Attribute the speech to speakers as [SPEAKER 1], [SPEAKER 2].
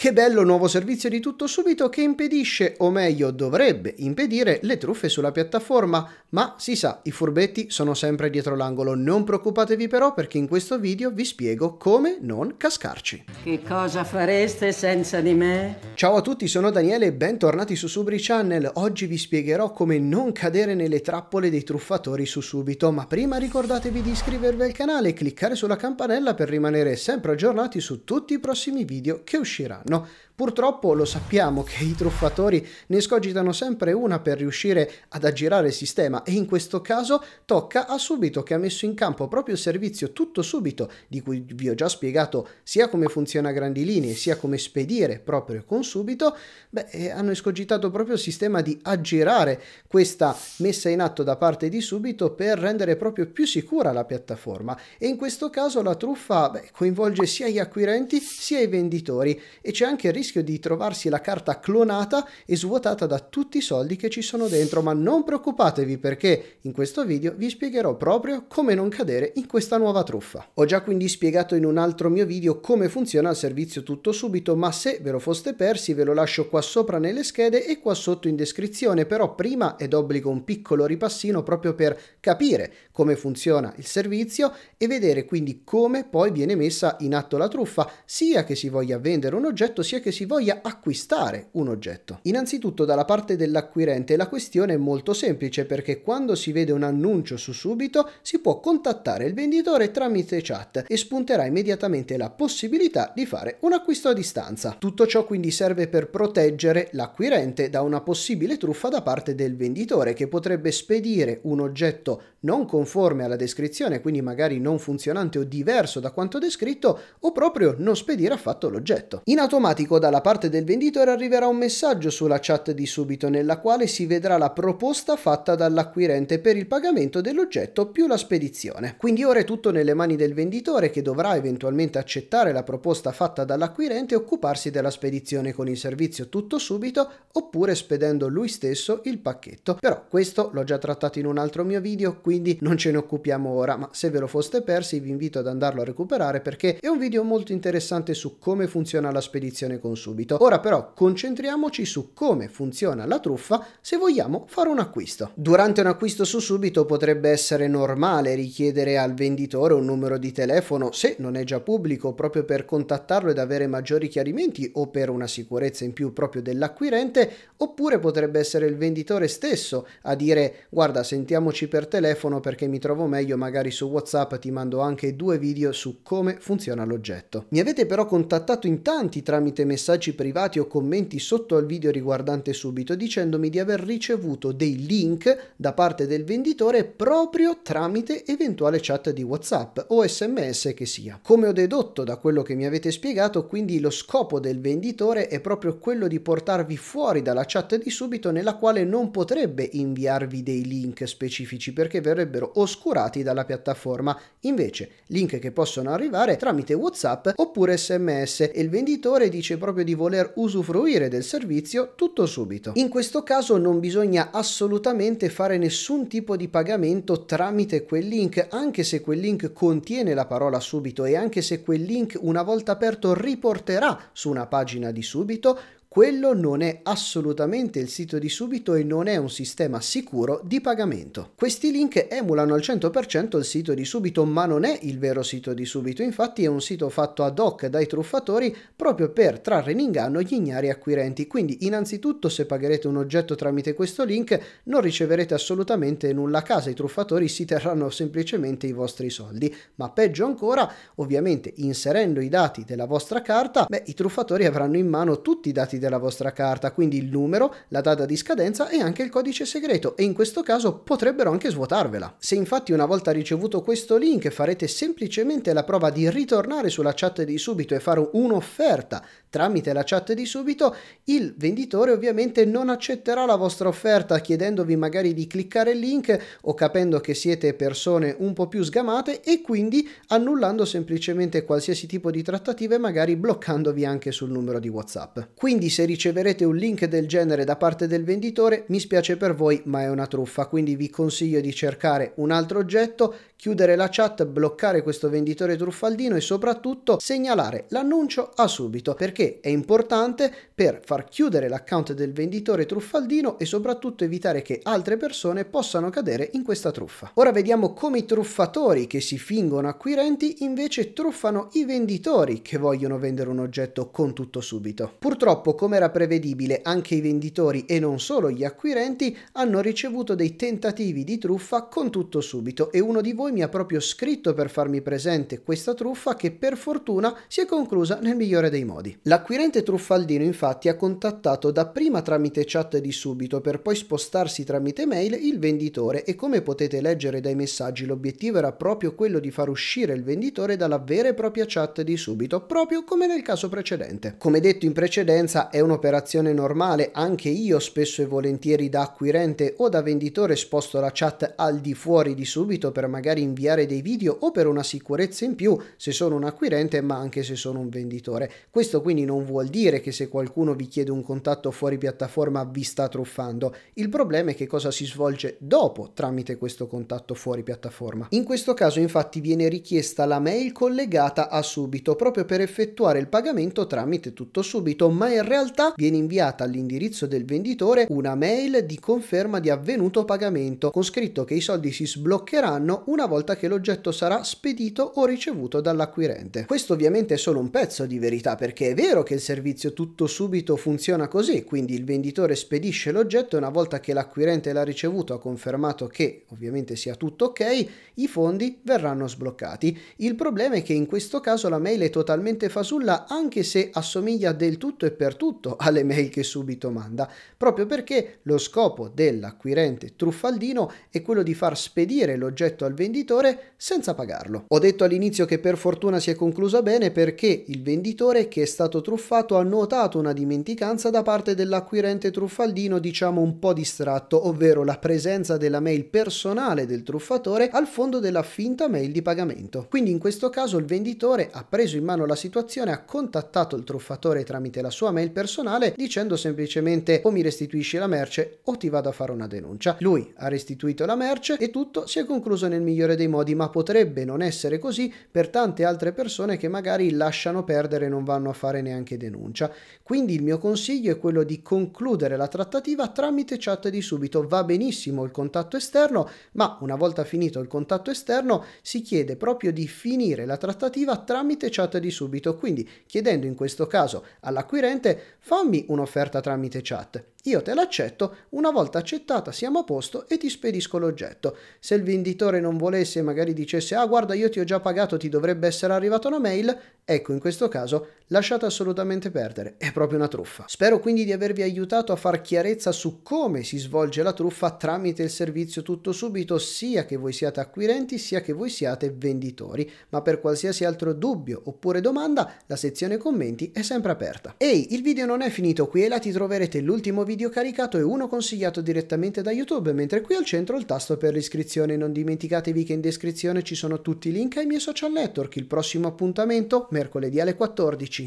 [SPEAKER 1] Che bello nuovo servizio di tutto subito che impedisce, o meglio dovrebbe impedire, le truffe sulla piattaforma. Ma si sa, i furbetti sono sempre dietro l'angolo. Non preoccupatevi però perché in questo video vi spiego come non cascarci. Che cosa fareste senza di me? Ciao a tutti, sono Daniele e bentornati su Subri Channel. Oggi vi spiegherò come non cadere nelle trappole dei truffatori su subito. Ma prima ricordatevi di iscrivervi al canale e cliccare sulla campanella per rimanere sempre aggiornati su tutti i prossimi video che usciranno. No, Purtroppo lo sappiamo che i truffatori ne escogitano sempre una per riuscire ad aggirare il sistema e in questo caso tocca a Subito che ha messo in campo proprio il servizio tutto subito di cui vi ho già spiegato sia come funziona a grandi linee sia come spedire proprio con Subito, beh, eh, hanno escogitato proprio il sistema di aggirare questa messa in atto da parte di Subito per rendere proprio più sicura la piattaforma e in questo caso la truffa beh, coinvolge sia gli acquirenti sia i venditori e c'è anche il rischio rischio di trovarsi la carta clonata e svuotata da tutti i soldi che ci sono dentro, ma non preoccupatevi perché in questo video vi spiegherò proprio come non cadere in questa nuova truffa. Ho già quindi spiegato in un altro mio video come funziona il servizio tutto subito, ma se ve lo foste persi ve lo lascio qua sopra nelle schede e qua sotto in descrizione, però prima è d'obbligo un piccolo ripassino proprio per capire come funziona il servizio e vedere quindi come poi viene messa in atto la truffa, sia che si voglia vendere un oggetto sia che si si voglia acquistare un oggetto. Innanzitutto dalla parte dell'acquirente la questione è molto semplice perché quando si vede un annuncio su subito si può contattare il venditore tramite chat e spunterà immediatamente la possibilità di fare un acquisto a distanza. Tutto ciò quindi serve per proteggere l'acquirente da una possibile truffa da parte del venditore che potrebbe spedire un oggetto non conforme alla descrizione, quindi magari non funzionante o diverso da quanto descritto, o proprio non spedire affatto l'oggetto. In automatico dalla parte del venditore arriverà un messaggio sulla chat di subito nella quale si vedrà la proposta fatta dall'acquirente per il pagamento dell'oggetto più la spedizione. Quindi ora è tutto nelle mani del venditore che dovrà eventualmente accettare la proposta fatta dall'acquirente e occuparsi della spedizione con il servizio tutto subito oppure spedendo lui stesso il pacchetto. Però questo l'ho già trattato in un altro mio video quindi non ce ne occupiamo ora ma se ve lo foste persi vi invito ad andarlo a recuperare perché è un video molto interessante su come funziona la spedizione con subito. Ora però concentriamoci su come funziona la truffa se vogliamo fare un acquisto. Durante un acquisto su subito potrebbe essere normale richiedere al venditore un numero di telefono se non è già pubblico proprio per contattarlo ed avere maggiori chiarimenti o per una sicurezza in più proprio dell'acquirente oppure potrebbe essere il venditore stesso a dire guarda sentiamoci per telefono perché mi trovo meglio magari su whatsapp ti mando anche due video su come funziona l'oggetto. Mi avete però contattato in tanti tramite messaggi messaggi privati o commenti sotto al video riguardante subito dicendomi di aver ricevuto dei link da parte del venditore proprio tramite eventuale chat di WhatsApp o SMS che sia. Come ho dedotto da quello che mi avete spiegato, quindi lo scopo del venditore è proprio quello di portarvi fuori dalla chat di subito nella quale non potrebbe inviarvi dei link specifici perché verrebbero oscurati dalla piattaforma. Invece, link che possono arrivare tramite WhatsApp oppure SMS e il venditore dice proprio proprio di voler usufruire del servizio tutto subito. In questo caso non bisogna assolutamente fare nessun tipo di pagamento tramite quel link, anche se quel link contiene la parola subito e anche se quel link una volta aperto riporterà su una pagina di subito, quello non è assolutamente il sito di subito e non è un sistema sicuro di pagamento. Questi link emulano al 100% il sito di subito, ma non è il vero sito di subito, infatti è un sito fatto ad hoc dai truffatori proprio per trarre in inganno gli ignari acquirenti. Quindi innanzitutto se pagherete un oggetto tramite questo link non riceverete assolutamente nulla a casa, i truffatori si terranno semplicemente i vostri soldi, ma peggio ancora, ovviamente inserendo i dati della vostra carta, beh, i truffatori avranno in mano tutti i dati della vostra carta, quindi il numero, la data di scadenza e anche il codice segreto e in questo caso potrebbero anche svuotarvela. Se infatti una volta ricevuto questo link farete semplicemente la prova di ritornare sulla chat di subito e fare un'offerta tramite la chat di subito, il venditore ovviamente non accetterà la vostra offerta chiedendovi magari di cliccare il link o capendo che siete persone un po' più sgamate e quindi annullando semplicemente qualsiasi tipo di trattativa e magari bloccandovi anche sul numero di WhatsApp. Quindi se riceverete un link del genere da parte del venditore, mi spiace per voi, ma è una truffa, quindi vi consiglio di cercare un altro oggetto, chiudere la chat, bloccare questo venditore truffaldino e soprattutto segnalare l'annuncio a subito, perché è importante per far chiudere l'account del venditore truffaldino e soprattutto evitare che altre persone possano cadere in questa truffa. Ora vediamo come i truffatori che si fingono acquirenti invece truffano i venditori che vogliono vendere un oggetto con tutto subito. Purtroppo come era prevedibile, anche i venditori e non solo gli acquirenti hanno ricevuto dei tentativi di truffa con tutto subito e uno di voi mi ha proprio scritto per farmi presente questa truffa che per fortuna si è conclusa nel migliore dei modi. L'acquirente truffaldino infatti ha contattato dapprima tramite chat di subito per poi spostarsi tramite mail il venditore e come potete leggere dai messaggi l'obiettivo era proprio quello di far uscire il venditore dalla vera e propria chat di subito, proprio come nel caso precedente. Come detto in precedenza è un'operazione normale, anche io spesso e volentieri da acquirente o da venditore sposto la chat al di fuori di subito per magari inviare dei video o per una sicurezza in più se sono un acquirente ma anche se sono un venditore. Questo quindi non vuol dire che se qualcuno vi chiede un contatto fuori piattaforma vi sta truffando, il problema è che cosa si svolge dopo tramite questo contatto fuori piattaforma. In questo caso infatti viene richiesta la mail collegata a subito proprio per effettuare il pagamento tramite tutto subito ma in realtà realtà viene inviata all'indirizzo del venditore una mail di conferma di avvenuto pagamento con scritto che i soldi si sbloccheranno una volta che l'oggetto sarà spedito o ricevuto dall'acquirente. Questo ovviamente è solo un pezzo di verità perché è vero che il servizio tutto subito funziona così, quindi il venditore spedisce l'oggetto e una volta che l'acquirente l'ha ricevuto ha confermato che ovviamente sia tutto ok, i fondi verranno sbloccati. Il problema è che in questo caso la mail è totalmente fasulla anche se assomiglia del tutto e per tutto tutto alle mail che subito manda, proprio perché lo scopo dell'acquirente truffaldino è quello di far spedire l'oggetto al venditore senza pagarlo. Ho detto all'inizio che per fortuna si è conclusa bene perché il venditore che è stato truffato ha notato una dimenticanza da parte dell'acquirente truffaldino, diciamo un po' distratto, ovvero la presenza della mail personale del truffatore al fondo della finta mail di pagamento. Quindi in questo caso il venditore ha preso in mano la situazione, ha contattato il truffatore tramite la sua mail il personale dicendo semplicemente o mi restituisci la merce o ti vado a fare una denuncia. Lui ha restituito la merce e tutto si è concluso nel migliore dei modi, ma potrebbe non essere così per tante altre persone che magari lasciano perdere e non vanno a fare neanche denuncia. Quindi il mio consiglio è quello di concludere la trattativa tramite chat di subito. Va benissimo il contatto esterno, ma una volta finito il contatto esterno si chiede proprio di finire la trattativa tramite chat di subito, quindi chiedendo in questo caso all'acquirente fammi un'offerta tramite chat. Io te l'accetto, una volta accettata siamo a posto e ti spedisco l'oggetto. Se il venditore non volesse e magari dicesse ah guarda io ti ho già pagato, ti dovrebbe essere arrivata una mail, ecco in questo caso lasciate assolutamente perdere, è proprio una truffa. Spero quindi di avervi aiutato a far chiarezza su come si svolge la truffa tramite il servizio tutto subito, sia che voi siate acquirenti sia che voi siate venditori, ma per qualsiasi altro dubbio oppure domanda la sezione commenti è sempre aperta. Ehi, il video non è finito qui e là ti troverete l'ultimo video video caricato e uno consigliato direttamente da YouTube, mentre qui al centro il tasto per l'iscrizione. Non dimenticatevi che in descrizione ci sono tutti i link ai miei social network. Il prossimo appuntamento mercoledì alle 14.